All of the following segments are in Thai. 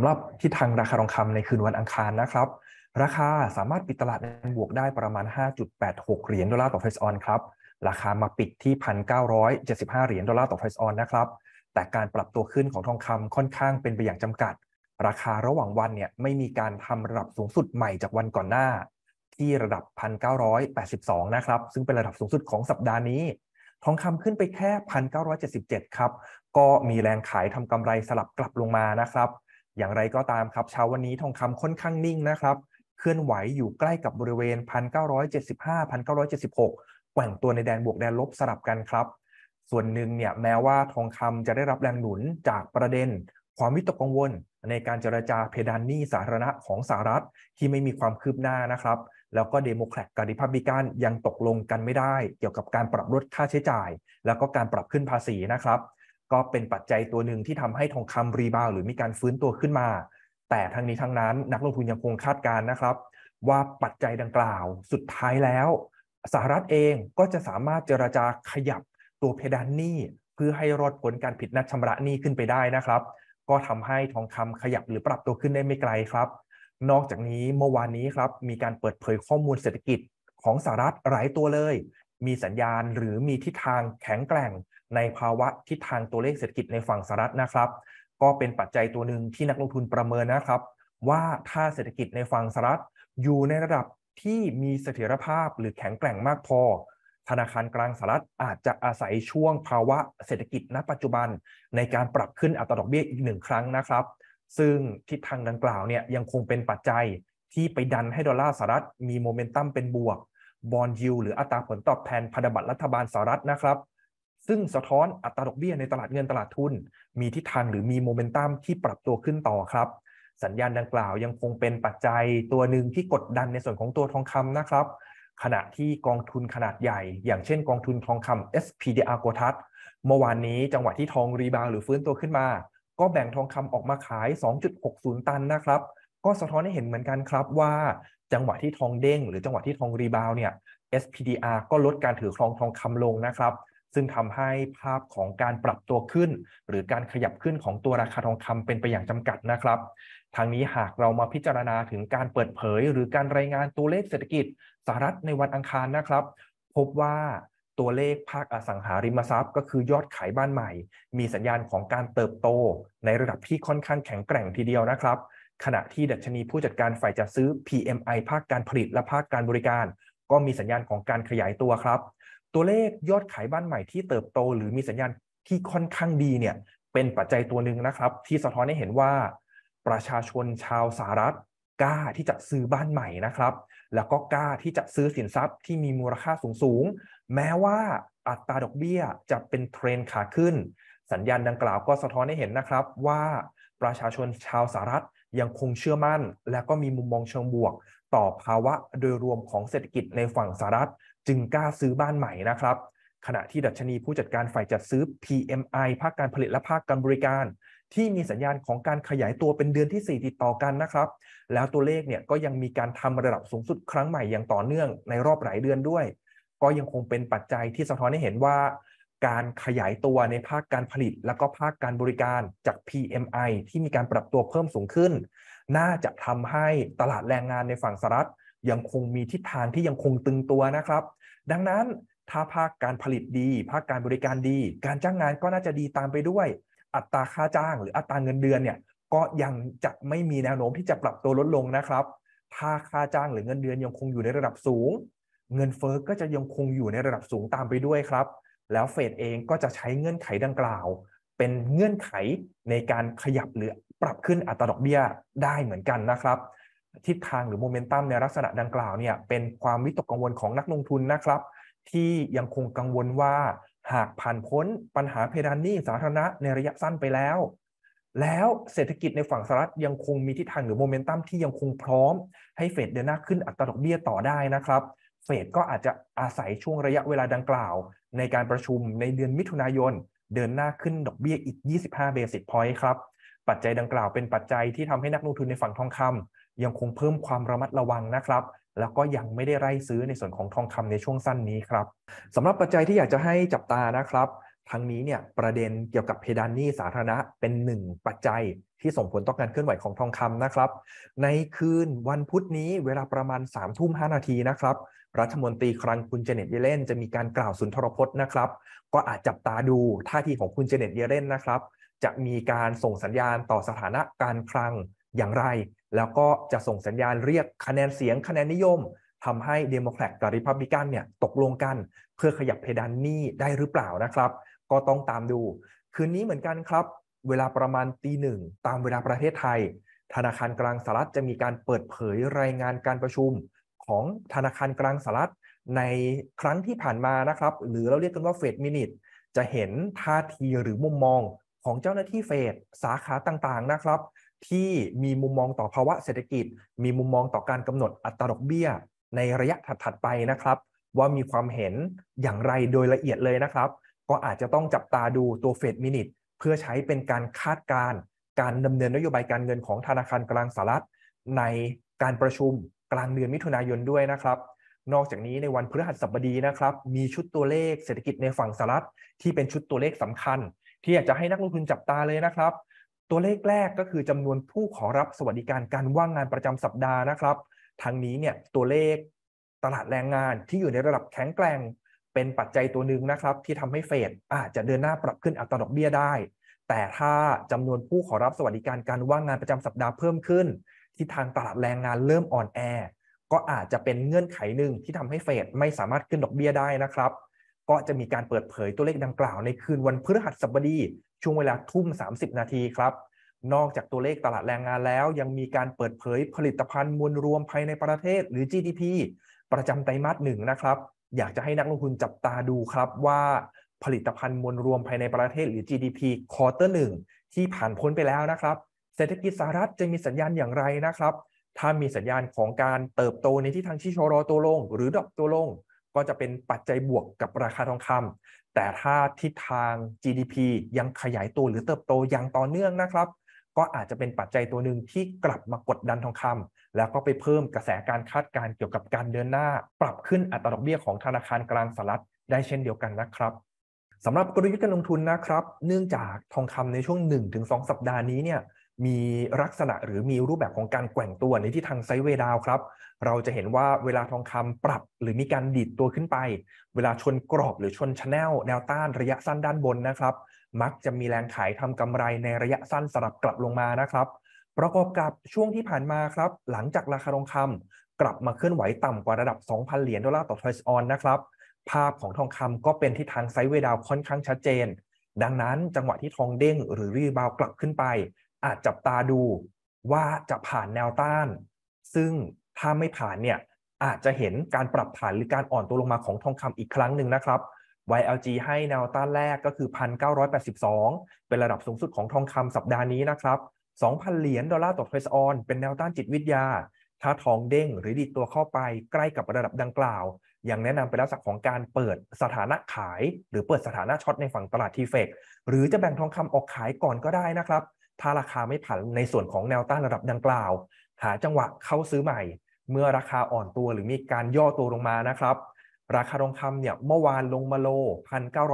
ำหรับทิศทางราคาทองคำในคืนวันอังคารนะครับ ราคาสามารถปิดตลาดในบวกได้ประมาณ 5.86 เหรียญดอลลาร์ต่อเฟสออนครับราคามาปิดที่ 1,975 เหรียญดอลลาร์ต่อเฟสออนนะครับแต่การปรับตัวขึ้นของทองคำค่อนข้างเป็นไปอย่างจำกัด ราคาระหว่างวันเนี่ยไม่มีการทำระดับสูงสุดใหม่จากวันก่อนหน้าที่ระดับ 1,982 นะครับ ซึ่งเป็นระดับสูงสุดของสัปดาห์นี้ ทองคำขึ้นไปแค่ 1,977 ครับ ก็มีแรงขายทำกำไรสลับกลับลงมานะครับอย่างไรก็ตามครับเช้าวันนี้ทองคำค่อนข้างนิ่งนะครับ เคลื่อนไหวอยู่ใกล้กับบริเวณ 1,975 1,976แกว่งตัวในแดนบวกแดนลบสลับกันครับ ส่วนหนึ่งเนี่ยแม้ว่าทองคำจะได้รับแรงหนุนจากประเด็น ความวิตกกังวล ในการเจรจาเพดานหนี้สาธารณะของสหรัฐที่ไม่มีความคืบหน้านะครับ แล้วก็เดโมแครตกับริพับลิกันยังตกลงกันไม่ได้ เกี่ยวกับการปรับลดค่าใช้จ่าย แล้วก็การปรับขึ้นภาษีนะครับก็เป็นปัจจัยตัวหนึ่งที่ทำให้ทองคำรีบาวหรือมีการฟื้นตัวขึ้นมา แต่ทั้งนี้ทั้งนั้น นักลงทุนยังคงคาดการณ์นะครับ ว่าปัจจัยดังกล่าว สุดท้ายแล้วสหรัฐเองก็จะสามารถเจรจาขยับตัวเพดานหนี้เพื่อให้รอดผลการผิดนัดชำระหนี้ขึ้นไปได้นะครับ ก็ทำให้ทองคำขยับหรือปรับตัวขึ้นได้ไม่ไกลครับ นอกจากนี้ เมื่อวานนี้ครับมีการเปิดเผยข้อมูลเศรษฐกิจของสหรัฐหลายตัวเลยมีสัญญาณหรือมีทิศทางแข็งแกร่งในภาวะทิศทางตัวเลขเศรษฐกิจในฝั่งสหรัฐนะครับ ก็เป็นปัจจัยตัวหนึ่งที่นักลงทุนประเมินนะครับ ว่าถ้าเศรษฐกิจในฝั่งสหรัฐอยู่ในระดับที่มีเสถียรภาพหรือแข็งแกร่งมากพอ ธนาคารกลางสหรัฐอาจจะอาศัยช่วงภาวะเศรษฐกิจณ ปัจจุบันในการปรับขึ้นอัตราดอกเบี้ยอีกหนึ่งครั้งนะครับ ซึ่งทิศทางดังกล่าวเนี่ยยังคงเป็นปัจจัยที่ไปดันให้ดอลลาร์สหรัฐ มีโมเมนตัมเป็นบวกบอลยูหรืออัตราผลตอบแทนพันธบัตรรัฐบาลสหรัฐนะครับ ซึ่งสะท้อนอัตราดอกเบี้ยในตลาดเงินตลาดทุน มีทิศทางหรือมีโมเมนตัมที่ปรับตัวขึ้นต่อครับ สัญญาณดังกล่าวยังคงเป็นปัจจัยตัวหนึ่งที่กดดันในส่วนของตัวทองคำนะครับ ขณะที่กองทุนขนาดใหญ่ อย่างเช่นกองทุนทองคำ SPDR โกทัศเมื่อวานนี้จังหวะที่ทองรีบาวหรือฟื้นตัวขึ้นมา ก็แบ่งทองคำออกมาขาย 2.60 ตันนะครับ ก็สะท้อนให้เห็นเหมือนกันครับว่าจังหวะที่ทองเด้งหรือจังหวะที่ทองรีบาวเนี่ย SPDR ก็ลดการถือครองทองคำลงนะครับ ซึ่งทำให้ภาพของการปรับตัวขึ้น หรือการขยับขึ้นของตัวราคาทองคำเป็นไปอย่างจำกัดนะครับทางนี้หากเรามาพิจารณาถึงการเปิดเผย หรือการรายงานตัวเลขเศรษฐกิจสหรัฐในวันอังคารนะครับ พบว่าตัวเลขภาคอสังหาริมทรัพย์ ก็คือยอดขายบ้านใหม่ มีสัญญาณของการเติบโต ในระดับที่ค่อนข้างแข็งแกร่งทีเดียวนะครับขณะที่ดัชนีผู้จัดการฝ่ายจัดซื้อ PMI ภาคการผลิต และภาคการบริการ ก็มีสัญญาณของการขยายตัวครับ ตัวเลขยอดขายบ้านใหม่ที่เติบโต หรือมีสัญญาณที่ค่อนข้างดีเนี่ยเป็นปัจจัยตัวหนึ่งนะครับ ที่สะท้อนให้เห็นว่า ประชาชนชาวสหรัฐกล้าที่จะซื้อบ้านใหม่นะครับแล้วก็กล้าที่จะซื้อสินทรัพย์ที่มีมูลค่าสูงสูงแม้ว่าอัตราดอกเบี้ยจะเป็นเทรนขาขึ้น สัญญาณดังกล่าว ก็สะท้อนให้เห็นนะครับว่าประชาชนชาวสหรัฐยังคงเชื่อมั่น และก็มีมุมมองเชิงบวก ต่อภาวะโดยรวมของเศรษฐกิจในฝั่งสหรัฐ จึงกล้าซื้อบ้านใหม่นะครับ ขณะที่ดัชนีผู้จัดการฝ่ายจัดซื้อ PMI ภาคการผลิตและภาคการบริการ ที่มีสัญญาณของการขยายตัวเป็นเดือนที่ 4 ติดต่อกันนะครับ แล้วตัวเลขเนี่ยก็ยังมีการทำระดับสูงสุดครั้งใหม่อย่างต่อเนื่องในรอบหลายเดือนด้วย ก็ยังคงเป็นปัจจัยที่สะท้อนให้เห็นว่าการขยายตัวในภาคการผลิต และก็ภาคการบริการจาก PMI ที่มีการปรับตัวเพิ่มสูงขึ้น น่าจะทำให้ตลาดแรงงานในฝั่งสหรัฐยังคงมีทิศทางที่ยังคงตึงตัวนะครับ ดังนั้น ถ้าภาคการผลิตดี ภาคการบริการดี การจ้างงานก็น่าจะดีตามไปด้วย อัตราค่าจ้าง หรืออัตราเงินเดือนเนี่ย ก็ยังจะไม่มีแนวโน้มที่จะปรับตัวลดลงนะครับถ้าค่าจ้างหรือเงินเดือนยังคงอยู่ในระดับสูง เงินเฟอ้อก็จะยังคงอยู่ในระดับสูงตามไปด้วยครับแล้วเฟดเองก็จะใช้เงื่อนไขดังกล่าว เป็นเงื่อนไขในการขยับหรือปรับขึ้นอัตราดอกเบี้ยได้เหมือนกันนะครับ ทิศทางหรือโมเมนตัมในลักษณะดังกล่าวเนี่ยเป็นความวิตกกังวลของนักลงทุนนะครับ ที่ยังคงกังวลว่าหากผ่านพ้นปัญหาเพดานหนี้สาธารณะในระยะสั้นไปแล้ว แล้วเศรษฐกิจในฝั่งสหรัฐยังคงมีทิศทางหรือโมเมนตัมที่ยังคงพร้อมให้เฟดเดินหน้าขึ้นอัตราดอกเบี้ยต่อได้นะครับเฟดก็อาจจะอาศัยช่วงระยะเวลาดังกล่าว ในการประชุมในเดือนมิถุนายน เดินหน้าขึ้นดอกเบี้ยอีก 25 เบสิสพอยต์ครับปัจจัยดังกล่าวเป็นปัจจัยที่ทำให้นักลงทุนในฝั่งทองคำ ยังคงเพิ่มความระมัดระวังนะครับ แล้วก็ยังไม่ได้ไล่ซื้อในส่วนของทองคำในช่วงสั้นนี้ครับสำหรับปัจจัยที่อยากจะให้จับตานะครับทั้งนี้เนี่ยประเด็นเกี่ยวกับเพดานหนี้สาธารณะเป็นหนึ่งปัจจัยที่ส่งผลต่อการเคลื่อนไหวของทองคำนะครับ ในคืนวันพุธนี้เวลาประมาณ3ามทุ่มหนาทีนะครับรัฐมนตรีครังคุณเจเน็ตเยเลนจะมีการกล่าวสุนทรพจน์นะครับ ก็อาจจับตาดูท่าทีของคุณเจเน็ตเยเลนนะครับ จะมีการส่งสัญญาณต่อสถานะการคลังอย่างไร แล้วก็จะส่งสัญญาณเรียกคะแนนเสียงคะแนนนิยม ทำให้เดโมแครตกับริพับลิกันเนี่ยตกลงกัน เพื่อขยับเพดานหนี้ได้หรือเปล่านะครับ ก็ต้องตามดู คืนนี้เหมือนกันครับ เวลาประมาณตีหนึ่งตามเวลาประเทศไทย ธนาคารกลางสหรัฐจะมีการเปิดเผยรายงานการประชุมของธนาคารกลางสหรัฐในครั้งที่ผ่านมานะครับ หรือเราเรียกกันว่าเฟดมินิทจะเห็นท่าทีหรือมุมมองของเจ้าหน้าที่เฟดสาขาต่างๆนะครับ ที่มีมุมมองต่อภาวะเศรษฐกิจ มีมุมมองต่อการกำหนดอัตราดอกเบี้ยในระยะถัดๆไปนะครับ ว่ามีความเห็นอย่างไรโดยละเอียดเลยนะครับ ก็อาจจะต้องจับตาดูตัวเฟดมินิทเพื่อใช้เป็นการคาดการณ์การดำเนินนโยบายการเงินของธนาคารกลางสหรัฐในการประชุมกลางเดือนมิถุนายนด้วยนะครับ นอกจากนี้ในวันพฤหัสบดีนะครับมีชุดตัวเลขเศรษฐกิจในฝั่งสหรัฐที่เป็นชุดตัวเลขสำคัญ ที่อยากจะให้นักลงทุนจับตาเลยนะครับ ตัวเลขแรกก็คือจำนวนผู้ขอรับสวัสดิการการว่างงานประจำสัปดาห์นะครับ ทั้งนี้เนี่ยตัวเลขตลาดแรงงานที่อยู่ในระดับแข็งแกร่งเป็นปัจจัยตัวหนึ่งนะครับที่ทำให้เฟดอาจจะเดินหน้าปรับขึ้นอัตราดอกเบี้ยได้ แต่ถ้าจำนวนผู้ขอรับสวัสดิการการว่างงานประจำสัปดาห์เพิ่มขึ้นทิศทางตลาดแรงงานเริ่มอ่อนแอ ก็อาจจะเป็นเงื่อนไขหนึ่งที่ทำให้เฟดไม่สามารถขึ้นดอกเบี้ยได้นะครับ ก็จะมีการเปิดเผยตัวเลขดังกล่าวในคืนวันพฤหัสบดี ช่วงเวลาทุ่ม 30 นาทีครับ นอกจากตัวเลขตลาดแรงงานแล้ว ยังมีการเปิดเผยผลิตภัณฑ์มวลรวมภายในประเทศหรือ GDP ประจำไตรมาสหนึ่งนะครับ อยากจะให้นักลงทุนจับตาดูครับว่าผลิตภัณฑ์มวลรวมภายในประเทศ หรือ GDP ควอเตอร์หนึ่งที่ผ่านพ้นไปแล้วนะครับเศรษฐกิจสหรัฐจะมีสัญญาณอย่างไรนะครับ ถ้ามีสัญญาณของการเติบโตในที่ทางชี้ชโรตัวลงหรือดอกตัวลง ก็จะเป็นปัจจัยบวกกับราคาทองคำ แต่ถ้าทิศทาง GDP ยังขยายตัวหรือเติบโตอย่างต่อเนื่องนะครับ ก็อาจจะเป็นปัจจัยตัวหนึ่งที่กลับมากดดันทองคำ แล้วก็ไปเพิ่มกระแสการคาดการณ์เกี่ยวกับการเดินหน้า ปรับขึ้นอัตราดอกเบี้ยของธนาคารกลางสหรัฐได้เช่นเดียวกันนะครับสำหรับกลยุทธ์การลงทุนนะครับ เนื่องจากทองคำในช่วง 1-2 สัปดาห์นี้เนี่ยมีลักษณะหรือมีรูปแบบของการแกว่งตัวในที่ทางไซเวดาวครับ เราจะเห็นว่าเวลาทองคำปรับ หรือมีการดีดตัวขึ้นไป เวลาชนกรอบหรือชนชแนลแนวต้านระยะสั้นด้านบนนะครับ มักจะมีแรงขายทำกำไรในระยะสั้นสลับกลับลงมานะครับ ประกอบกับช่วงที่ผ่านมาครับ หลังจากราคาทองคำ กลับมาเคลื่อนไหวต่ำกว่าระดับ 2,000 เหรียญดอลลาร์ต่อทอยส์ออนนะครับ ภาพของทองคำก็เป็นที่ทางไซเวดาวค่อนข้างชัดเจน ดังนั้นจังหวะที่ทองเด้งหรือรีบาวกลับขึ้นไปอาจจับตาดูว่าจะผ่านแนวต้าน ซึ่งถ้าไม่ผ่านเนี่ย อาจจะเห็นการปรับฐานหรือการอ่อนตัวลงมาของทองคำอีกครั้งหนึ่งนะครับ YLG ให้แนวต้านแรกก็คือ 1,982 เป็นระดับสูงสุดของทองคำสัปดาห์นี้นะครับ2,000เหรียญดอลลาร์ต่อเทรซออนเป็นแนวต้านจิตวิทยา ถ้าทองเด้ง หรือดิดตัวเข้าไปใกล้กับระดับดังกล่าว อย่างแนะนำไปแล้วสักของการเปิดสถานะขาย หรือเปิดสถานะช็อตในฝั่งตลาดทีเฟกหรือจะแบ่งทองคำออกขายก่อนก็ได้นะครับถ้าราคาไม่ผันในส่วนของแนวต้านระดับดังกล่าว หาจังหวะเข้าซื้อใหม่ เมื่อราคาอ่อนตัวหรือมีการย่อตัวลงมานะครับ ราคาทองคำเนี่ยเมื่อวานลงมาโล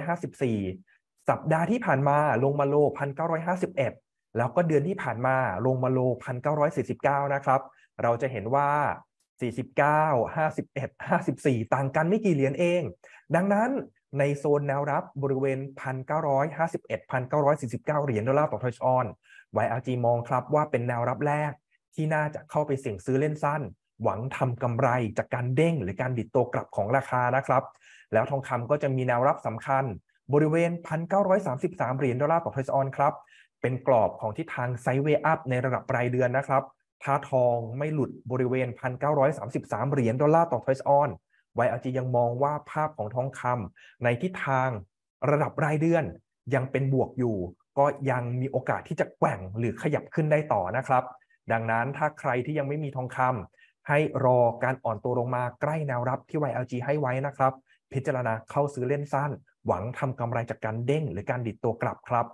1,954 สัปดาห์ที่ผ่านมาลงมาโล 1,951 แล้วก็เดือนที่ผ่านมาลงมาโล 1,949 นะครับ เราจะเห็นว่า 49 51 54 ต่างกันไม่กี่เหรียญเอง ดังนั้นในโซนแนวรับบริเวณ 1,951 1,949 เหรียญดอลลาร์ต่อทอยออน YRG มองครับว่าเป็นแนวรับแรก ที่น่าจะเข้าไปเสี่ยงซื้อเล่นสั้น หวังทำกำไรจากการเด้งหรือการดิดตัวกลับของราคานะครับ แล้วทองคำก็จะมีแนวรับสำคัญ บริเวณ 1,933 เหรียญดอลลาร์ต่อทอยออนครับ เป็นกรอบของทิศทางไซเวอัพในระดับรายเดือนนะครับถ้าทองไม่หลุดบริเวณ 1,933 เหรียญดอลลาร์ต่อทอยออนไวอาจียังมองว่าภาพของทองคำในทิศทางระดับรายเดือนยังเป็นบวกอยู่ ก็ยังมีโอกาสที่จะแกว่งหรือขยับขึ้นได้ต่อนะครับ ดังนั้นถ้าใครที่ยังไม่มีทองคำให้รอการอ่อนตัวลงมาใกล้แนวรับที่ไวอ y จีให้ไว้นะครับ พิจารณาเข้าซื้อเล่นสั้น หวังทำกำไรจากการเด้ง หรือการดิดตัวกลับครับ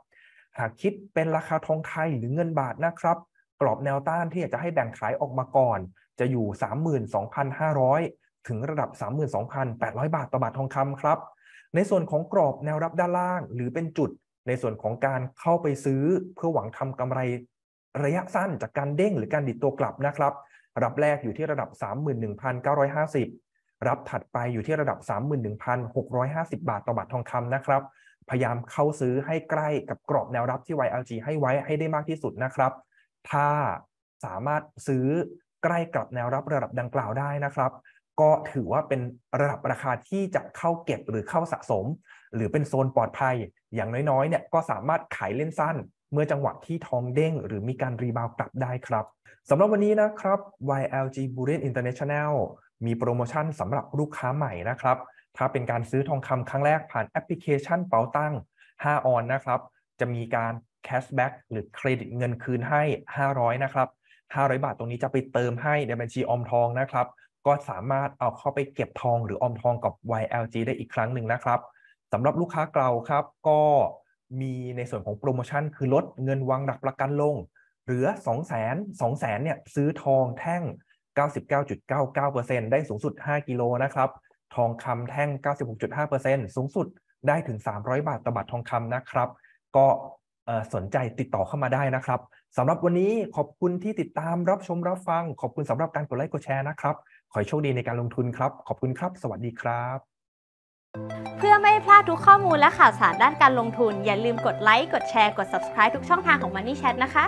หากคิดเป็นราคาทองไทยหรือเงินบาทนะครับ กรอบแนวต้านที่อยากจะให้แบ่งขายออกมาก่อน จะอยู่ 32,500ถึงระดับ 32,800 บาทต่อบาททองคำครับ ในส่วนของกรอบแนวรับด้านล่างหรือเป็นจุดในส่วนของการเข้าไปซื้อเพื่อหวังทำกำไร ระยะสั้นจากการเด้งหรือการดิดตัวกลับนะครับ รับแรกอยู่ที่ระดับ 31,950 รับถัดไปอยู่ที่ระดับ 31,650 บาทต่อบาททองคำนะครับ พยายามเข้าซื้อให้ใกล้กับกรอบแนวรับที่ YLG ให้ไว้ให้ได้มากที่สุดนะครับ ถ้าสามารถซื้อใกล้กับแนวรับระดับดังกล่าวได้นะครับก็ถือว่าเป็นระดับราคาที่จะเข้าเก็บหรือเข้าสะสม หรือเป็นโซนปลอดภัย อย่างน้อยๆเนี่ยก็สามารถขายเล่นสั้น เมื่อจังหวะที่ทองเด้งหรือมีการรีบาวกลับได้ครับสำหรับวันนี้นะครับ YLG Bullion International มีโปรโมชั่นสำหรับลูกค้าใหม่นะครับถ้าเป็นการซื้อทองคำครั้งแรกผ่านแอปพลิเคชันเป๋าตั้ง5ออนนะครับจะมีการแคชแบ็กหรือเครดิตเงินคืนให้ 500นะครับ500บาทตรงนี้จะไปเติมให้ในบัญชีออมทองนะครับก็สามารถเอาเข้าไปเก็บทองหรือออมทองกับ YLG ได้อีกครั้งหนึ่งนะครับสำหรับลูกค้าเก่าครับก็มีในส่วนของโปรโมชั่นคือลดเงินวางหลักประกันลงเหลือ2 0 0 0 0 0 2 0 0 0 0เนี่ยซื้อทองแท่ง 99.99%ได้สูงสุด 5 กิโลนะครับ ทองคำแท่ง 96.5%สูงสุดได้ถึง 300 บาทต่อบาททองคำนะครับ ก็สนใจติดต่อเข้ามาได้นะครับสำหรับวันนี้ขอบคุณที่ติดตามรับชมรับฟัง ขอบคุณสำหรับการกดไลค์กดแชร์นะครับขอให้โชคดีในการลงทุนครับ ขอบคุณครับ สวัสดีครับ เพื่อไม่พลาดทุกข้อมูลและข่าวสารด้านการลงทุน อย่าลืมกดไลค์ กดแชร์ กด subscribe ทุกช่องทางของ Money Chat นะคะ